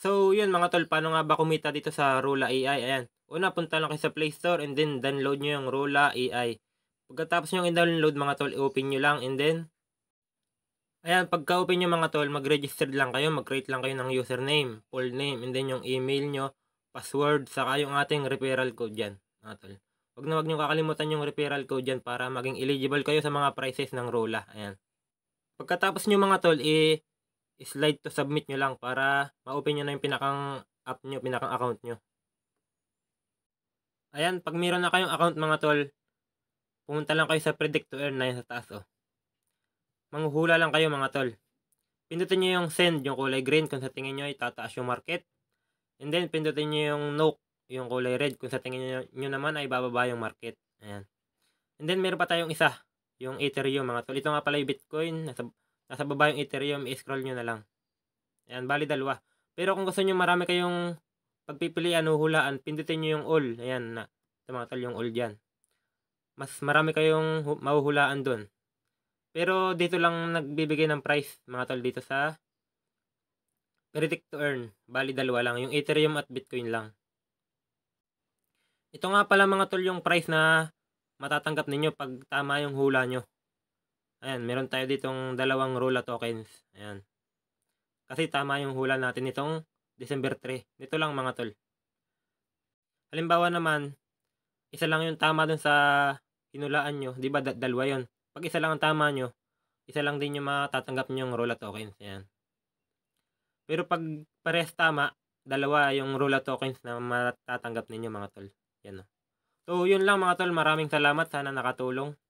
So, yun mga tol, paano nga ba kumita dito sa Rola AI? Ayan. Una, punta lang kayo sa Play Store and then download nyo yung Rola AI. Pagkatapos nyo i-download mga tol, i-open nyo lang and then Ayan, pagka-open nyo mga tol, mag-register lang kayo, mag-create lang kayo ng username, full name, and then yung email nyo, password, saka yung ating referral code dyan, mga tol. Huwag na huwag nyo kakalimutan yung referral code dyan para maging eligible kayo sa mga prices ng Rola. Ayan. Pagkatapos nyo mga tol, i- eh, slide to submit nyo lang para ma-open nyo na yung pinakang app nyo, pinakang account nyo. Ayan, pag meron na kayong account mga tol, pumunta lang kayo sa predict to earn na yun sa taas oh. Manghuhula lang kayo mga tol. Pindutin nyo yung send, yung kulay green kung sa tingin nyo itataas yung market. And then, pindutin nyo yung no, yung kulay red kung sa tingin nyo, nyo naman ay bababa yung market. Ayan. And then, meron pa tayong isa, yung Ethereum mga tol. Ito nga pala yung Bitcoin, nasa Nasa baba yung Ethereum, i-scroll nyo na lang. Ayan, bali dalawa. Pero kung gusto nyo marami kayong pagpipilian o hulaan, pindutin nyo yung all. Ayan na. Tumatal yung all dyan. Mas marami kayong mahuhulaan dun. Pero dito lang nagbibigay ng price mga tol dito sa Predict to earn. Bali dalawa lang. Yung Ethereum at Bitcoin lang. Ito nga pala mga tol yung price na matatanggap ninyo pag tama yung hula nyo. Ayan, meron tayo ditong dalawang rula tokens. Ayan. Kasi tama yung hula natin nitong December 3. Dito lang mga tol. Halimbawa naman, isa lang yung tama dun sa hinulaan nyo. Diba, da dalawa yun. Pag isa lang ang tama nyo, isa lang din yung matatanggap nyo yung rula tokens. Ayan. Pero pag pares tama, dalawa yung rula tokens na matatanggap ninyo mga tol. Yan o. Oh. So, yun lang mga tol. Maraming salamat. Sana nakatulong.